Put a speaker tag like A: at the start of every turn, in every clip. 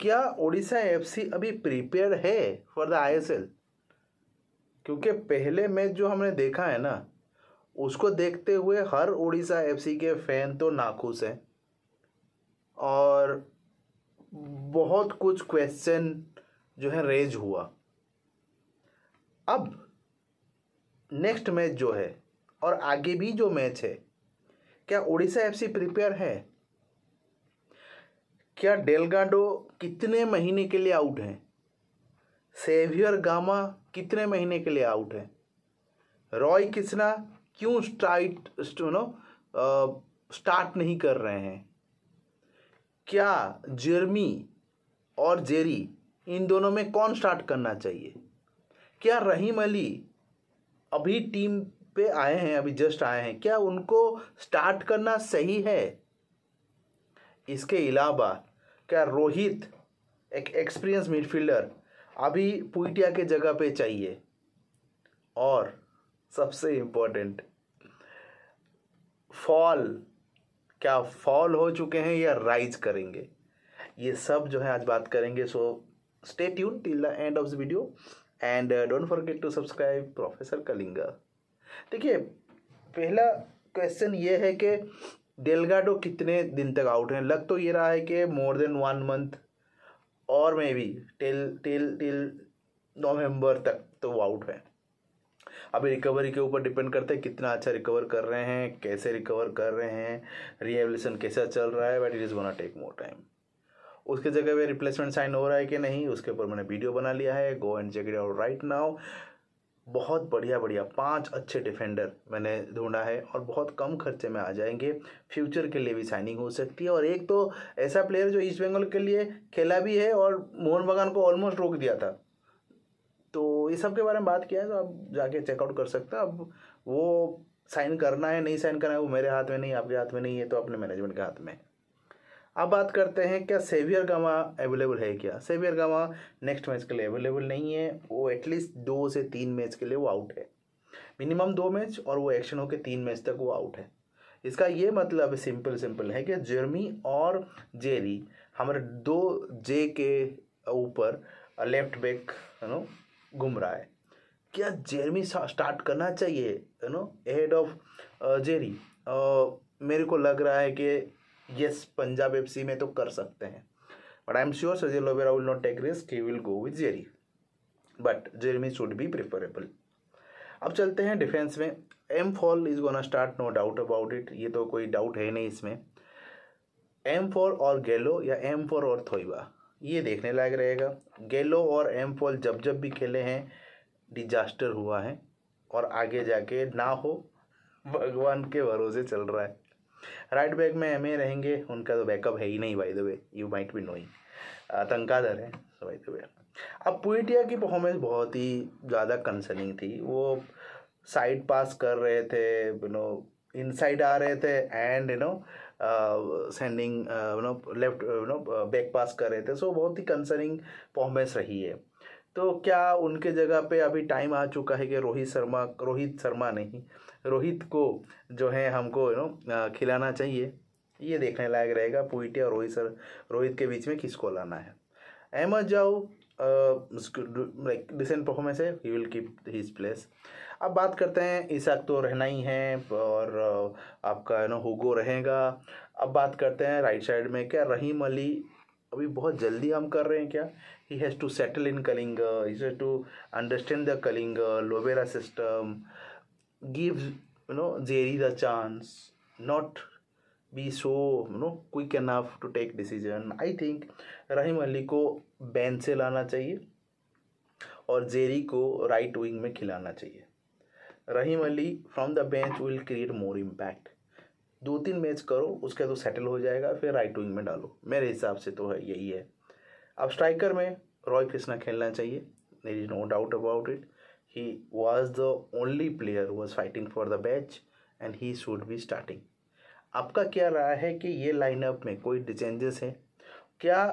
A: क्या ओडिशा एफसी अभी प्रिपेयर है फॉर द आईएसएल क्योंकि पहले मैच जो हमने देखा है ना उसको देखते हुए हर ओडिशा एफसी के फैन तो नाखुश हैं और बहुत कुछ क्वेश्चन जो है रेज हुआ अब नेक्स्ट मैच जो है और आगे भी जो मैच है क्या ओडिशा एफसी प्रिपेयर है क्या डेलगाडो कितने महीने के लिए आउट हैं सेवियर गामा कितने महीने के लिए आउट हैं रॉय किसना क्यों स्ट्राइट यू नो स्टार्ट नहीं कर रहे हैं क्या जर्मी और जेरी इन दोनों में कौन स्टार्ट करना चाहिए क्या रहीम अली अभी टीम पे आए हैं अभी जस्ट आए हैं क्या उनको स्टार्ट करना सही है इसके अलावा क्या रोहित एक एक्सपीरियंस मिडफील्डर अभी पुइटिया के जगह पे चाहिए और सबसे इम्पोर्टेंट फॉल क्या फॉल हो चुके हैं या राइज करेंगे ये सब जो है आज बात करेंगे so stay tune till the end of the video and don't forget to subscribe professor Kalinga देखिए पहला क्वेश्चन ये है कि डेलगाडो कितने दिन तक आउट हैं लग तो ये रहा है कि मोर देन वन मंथ और maybe till till till November तक तो वो आउट है अभी रिकवरी के ऊपर डिपेंड करते हैं कितना अच्छा रिकवर कर रहे हैं कैसे रिकवर कर रहे हैं रिहेबलेशन कैसा चल रहा है but it is gonna take more time उसके जगह पे रिप्लेसमेंट साइन हो रहा है कि नहीं उसके ऊपर मैंने वीडियो बना लिया है go and check it out right now बहुत बढ़िया बढ़िया पांच अच्छे डिफेंडर मैंने ढूंढा है और बहुत कम खर्चे में आ जाएंगे फ्यूचर के लिए भी साइनिंग हो सकती है और एक तो ऐसा प्लेयर जो ईस्ट बंगाल के लिए खेला भी है और मोहन बगान को ऑलमोस्ट रोक दिया था तो ये सब के बारे में बात किया है तो आप जाके चेकआउट कर सकते हो अब वो साइन करना है नहीं साइन करना है वो मेरे हाथ में नहीं आपके हाथ में नहीं है तो अपने मैनेजमेंट के हाथ में अब बात करते हैं क्या सेवियर गवा अवेलेबल है क्या सेवियर गवा नेक्स्ट मैच के लिए अवेलेबल नहीं है वो एटलीस्ट दो से तीन मैच के लिए वो आउट है मिनिमम दो मैच और वो एक्शन होकर तीन मैच तक वो आउट है इसका ये मतलब सिंपल सिंपल है कि जर्मी और जेरी हमारे दो जे के ऊपर लेफ्ट बैक यू नो घूम रहा है क्या जेरमी स्टार्ट करना चाहिए you know head of Jerry मेरे को लग रहा है कि यस पंजाब एफ सी में तो कर सकते हैं बट आई एम श्योर सजी Lobera will not take risk he will go with Jerry but Jeremy should be preferable अब चलते हैं डिफेंस में M Fall is gonna start no doubt about it ये तो कोई डाउट है नहीं इसमें एम फॉर और गेलो या एम फॉर और थोइबा ये देखने लायक रहेगा गेलो और एम फॉल जब जब भी खेले हैं डिजास्टर हुआ है और आगे जाके ना हो भगवान के भरोसे चल रहा है राइट बैक में एम रहेंगे उनका तो बैकअप है ही नहीं by the way you might be knowing Tankadhar है सो बाई द वे अब पुएटिया की परफॉर्मेंस बहुत ही ज़्यादा कंसर्निंग थी वो साइड पास कर रहे थे यू नो इनसाइड आ रहे थे and you know sending you know left you know back pass कर रहे थे सो so, बहुत ही कंसर्निंग परफॉर्मेंस रही है तो क्या उनके जगह पे अभी टाइम आ चुका है कि रोहित शर्मा रोहित शर्मा नहीं रोहित को जो है हमको यू नो खिलाना चाहिए ये देखने लायक रहेगा पुईटी और रोहित सर रोहित के बीच में किसको लाना है अहमद जाओ लाइक डिसेंट परफॉर्मेंस है he will keep his place अब बात करते हैं ईसाक तो रहना ही है और आपका यू नो हुगो रहेगा अब बात करते हैं राइट साइड में क्या रहीम अली अभी बहुत जल्दी हम कर रहे हैं क्या he has to settle in Kalinga he has to understand the Kalinga Lobera system give you know Jerry the chance not be so you know quick enough to take decision I think Rahim Ali को बैन से लाना चाहिए और जेरी को right wing में खिलाना चाहिए Rahim Ali from the bench will create more impact दो तीन मैच करो उसके बाद तो सेटल हो जाएगा फिर राइट विंग में डालो मेरे हिसाब से तो है यही है अब स्ट्राइकर में रॉय कृष्णा खेलना चाहिए there is no doubt about it he was the only player was fighting for the badge and he should be starting आपका क्या रहा है कि ये लाइनअप में कोई डिचेंजेस है क्या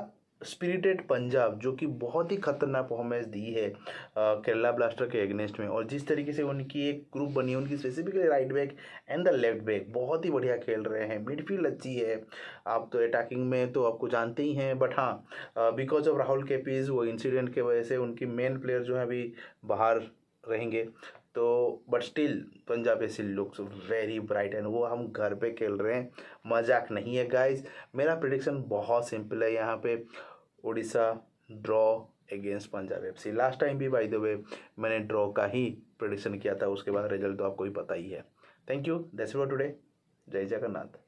A: स्पिरिटेड पंजाब जो कि बहुत ही खतरनाक परफॉर्मेंस दी है केरला ब्लास्टर के अगेंस्ट में और जिस तरीके से उनकी एक ग्रुप बनी है उनकी specifically right back and the left back बहुत ही बढ़िया खेल रहे हैं मिडफील्ड अच्छी है आप तो अटैकिंग में तो आपको जानते ही हैं बट हाँ बिकॉज ऑफ राहुल केपीज वो इंसिडेंट के वजह से उनकी मेन प्लेयर जो है अभी बाहर रहेंगे तो but still Punjab FC looks very bright and वो हम घर पे खेल रहे हैं मजाक नहीं है गाइस मेरा प्रिडिक्शन बहुत सिंपल है यहाँ पे Orissa draw against Punjab F C last time भी बाई द वे मैंने ड्रॉ का ही प्रोडिक्शन किया था उसके बाद रिजल्ट तो आपको ही पता ही है thank you that's for today Jai Jagannath